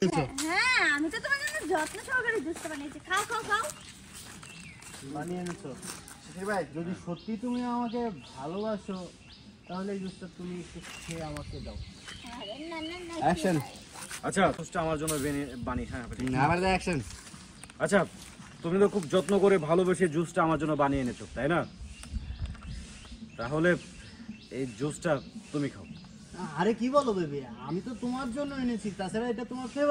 হ্যাঁ, হ্যাঁ, যদি সত্যি তুমি আমাকে তাহলে জুসটা তুমি খেয়ে দাও আচ্ছা আমার জন্য অ্যাকশন হ্যাঁ, আচ্ছা তুমি তো খুব যত্ন করে ভালোবেসে জুসটা আমার জন্য বানিয়ে এনেছো তাই না তাহলে এই জুসটা তুমি খাও আরে কি বলো বেবি আমি তো তোমার জন্য এনেছি তাছাড়া এটা তোমার